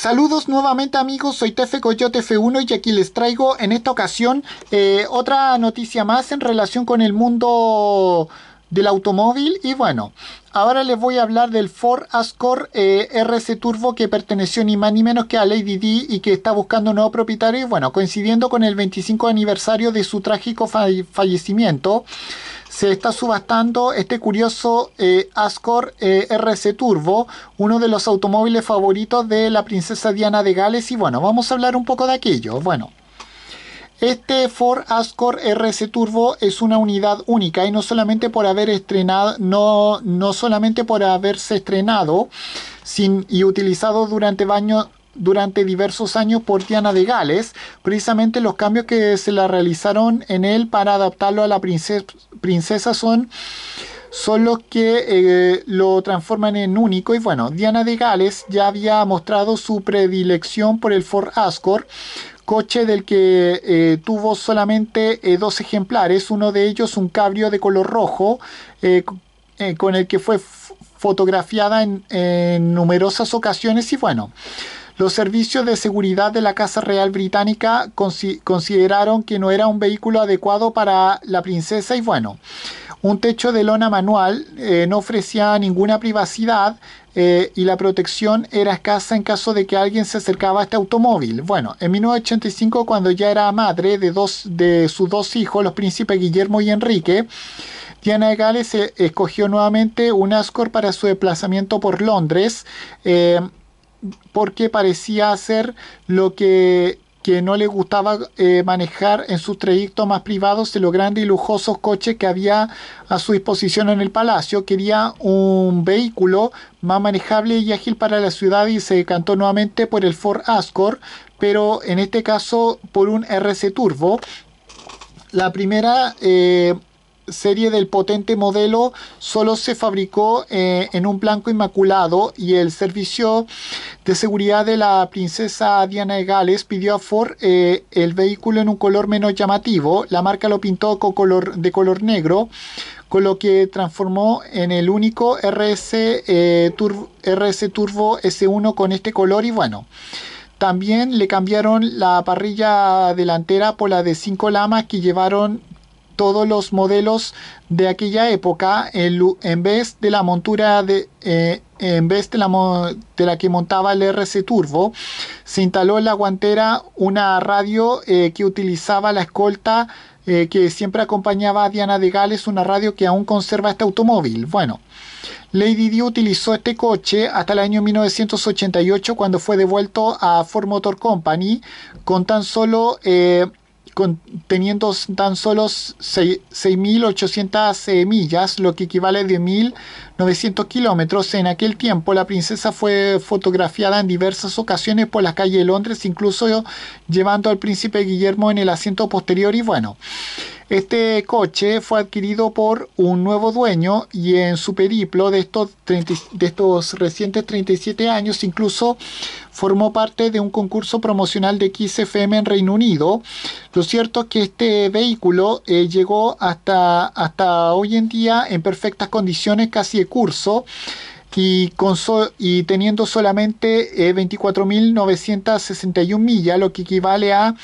Saludos nuevamente amigos, soy Tefe Coyote F1 y aquí les traigo en esta ocasión eh, otra noticia más en relación con el mundo del automóvil y bueno, ahora les voy a hablar del Ford Ascor eh, RC Turbo que perteneció ni más ni menos que a Lady D y que está buscando nuevos nuevo propietario y bueno, coincidiendo con el 25 aniversario de su trágico fallecimiento se está subastando este curioso eh, Ascor eh, RC Turbo, uno de los automóviles favoritos de la princesa Diana de Gales. Y bueno, vamos a hablar un poco de aquello. Bueno. Este Ford Ascor RC Turbo es una unidad única y no solamente por haber estrenado, no, no solamente por haberse estrenado sin, y utilizado durante baño, durante diversos años por Diana de Gales, precisamente los cambios que se la realizaron en él para adaptarlo a la princesa, son son los que eh, lo transforman en único. Y bueno, Diana de Gales ya había mostrado su predilección por el Ford Ascor, coche del que eh, tuvo solamente eh, dos ejemplares, uno de ellos un cabrio de color rojo, con el que fue fotografiada en numerosas ocasiones. Y bueno. Los servicios de seguridad de la Casa Real Británica consideraron que no era un vehículo adecuado para la princesa y bueno, un techo de lona manual eh, no ofrecía ninguna privacidad eh, y la protección era escasa en caso de que alguien se acercaba a este automóvil. Bueno, en 1985, cuando ya era madre de, dos, de sus dos hijos, los príncipes Guillermo y Enrique, Diana de Gales eh, escogió nuevamente un Ascor para su desplazamiento por Londres porque parecía hacer lo que no le gustaba eh, manejar en sus trayectos más privados de los grandes y lujosos coches que había a su disposición en el palacio. Quería un vehículo más manejable y ágil para la ciudad y se decantó nuevamente por el Ford Ascor, pero en este caso por un RC Turbo. La primera eh, serie del potente modelo solo se fabricó eh, en un blanco inmaculado y el servicio de seguridad de la princesa Diana de Gales pidió a Ford eh, el vehículo en un color menos llamativo. La marca lo pintó con color, de color negro, con lo que transformó en el único RS, eh, Turbo, RS Turbo S1 con este color y bueno. También le cambiaron la parrilla delantera por la de cinco lamas que llevaron todos los modelos de aquella época, en vez de la montura de, eh, en vez de la, que montaba el RC Turbo, se instaló en la guantera una radio eh, que utilizaba la escolta eh, que siempre acompañaba a Diana de Gales, una radio que aún conserva este automóvil. Bueno, Lady Di utilizó este coche hasta el año 1988 cuando fue devuelto a Ford Motor Company con tan solo teniendo tan solo 6.800 eh, millas, lo que equivale a 1.900 kilómetros. En aquel tiempo, la princesa fue fotografiada en diversas ocasiones por la calle de Londres, incluso llevando al príncipe Guillermo en el asiento posterior y bueno. Este coche fue adquirido por un nuevo dueño y en su periplo de estos, recientes 37 años incluso formó parte de un concurso promocional de XFM en Reino Unido. Lo cierto es que este vehículo eh, llegó hasta, hasta hoy en día en perfectas condiciones casi de curso. Y, con y, teniendo solamente 24.961 eh, millas, lo que equivale a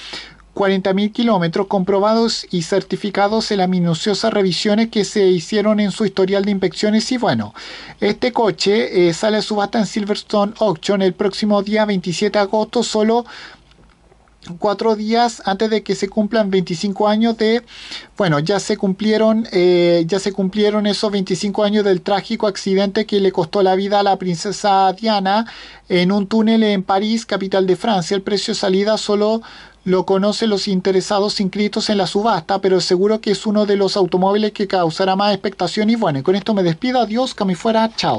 40.000 kilómetros comprobados y certificados en las minuciosas revisiones que se hicieron en su historial de inspecciones. Y bueno, este coche eh, sale a subasta en Silverstone Auction el próximo día 27 de agosto, solo cuatro días antes de que se cumplan 25 años de bueno ya se cumplieron eh, ya se cumplieron esos 25 años del trágico accidente que le costó la vida a la princesa Diana en un túnel en París capital de Francia el precio de salida solo lo conocen los interesados inscritos en la subasta, pero seguro que es uno de los automóviles que causará más expectación. Y bueno, con esto me despido. Adiós, que fuera. Chao.